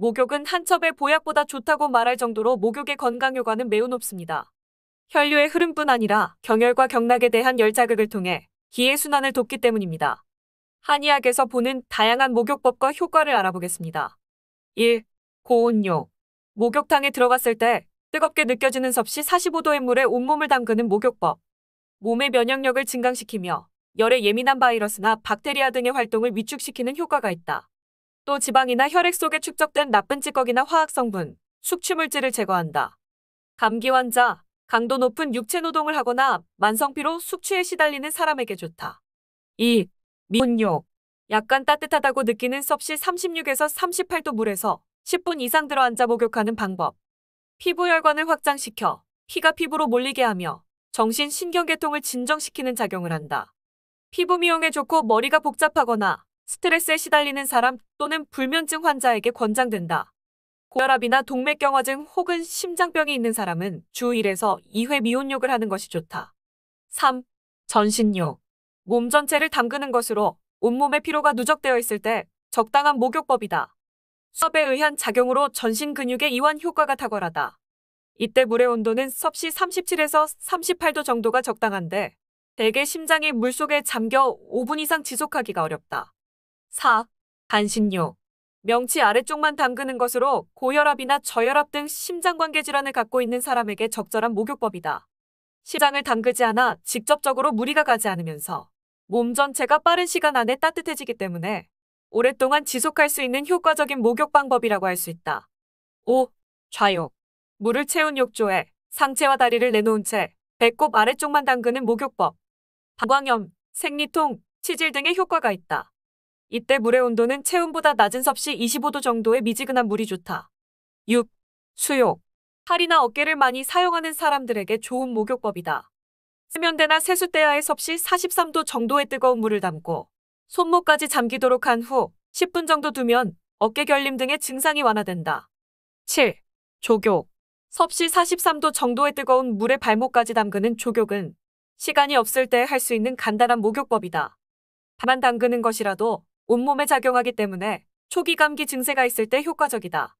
목욕은 한첩의 보약보다 좋다고 말할 정도로 목욕의 건강 효과는 매우 높습니다. 혈류의 흐름뿐 아니라 경혈과 경락에 대한 열 자극을 통해 기의 순환을 돕기 때문입니다. 한의학에서 보는 다양한 목욕법과 효과를 알아보겠습니다. 1. 고온요. 목욕탕에 들어갔을 때 뜨겁게 느껴지는 섭씨 45도의 물에 온몸을 담그는 목욕법. 몸의 면역력을 증강시키며 열에 예민한 바이러스나 박테리아 등의 활동을 위축시키는 효과가 있다. 또 지방이나 혈액 속에 축적된 나쁜 찌꺼기나 화학성분, 숙취물질을 제거한다. 감기 환자, 강도 높은 육체 노동을 하거나 만성피로 숙취에 시달리는 사람에게 좋다. 2. 미온욕. 약간 따뜻하다고 느끼는 섭씨 36에서 38도 물에서 10분 이상 들어앉아 목욕하는 방법. 피부혈관을 확장시켜 피가 피부로 몰리게 하며 정신 신경계통을 진정시키는 작용을 한다. 피부 미용에 좋고 머리가 복잡하거나 스트레스에 시달리는 사람 또는 불면증 환자에게 권장된다. 고혈압이나 동맥경화증 혹은 심장병이 있는 사람은 주 1에서 2회 미온욕을 하는 것이 좋다. 3. 전신욕. 몸 전체를 담그는 것으로 온몸의 피로가 누적되어 있을 때 적당한 목욕법이다. 수압에 의한 작용으로 전신 근육의 이완 효과가 탁월하다. 이때 물의 온도는 섭씨 37에서 38도 정도가 적당한데 대개 심장이 물속에 잠겨 5분 이상 지속하기가 어렵다. 4. 압 반신욕, 명치 아래쪽만 담그는 것으로 고혈압이나 저혈압 등 심장관계 질환을 갖고 있는 사람에게 적절한 목욕법이다. 시장을 담그지 않아 직접적으로 무리가 가지 않으면서 몸 전체가 빠른 시간 안에 따뜻해지기 때문에 오랫동안 지속할 수 있는 효과적인 목욕 방법이라고 할 수 있다. 5. 좌욕. 물을 채운 욕조에 상체와 다리를 내놓은 채 배꼽 아래쪽만 담그는 목욕법. 방광염, 생리통, 치질 등의 효과가 있다. 이때 물의 온도는 체온보다 낮은 섭씨 25도 정도의 미지근한 물이 좋다. 6. 수욕. 팔이나 어깨를 많이 사용하는 사람들에게 좋은 목욕법이다. 세면대나 세숫대야에 섭씨 43도 정도의 뜨거운 물을 담고 손목까지 잠기도록 한 후 10분 정도 두면 어깨 결림 등의 증상이 완화된다. 7. 조교. 섭씨 43도 정도의 뜨거운 물에 발목까지 담그는 조교은 시간이 없을 때 할 수 있는 간단한 목욕법이다. 다만 담그는 것이라도 온몸에 작용하기 때문에 초기 감기 증세가 있을 때 효과적이다.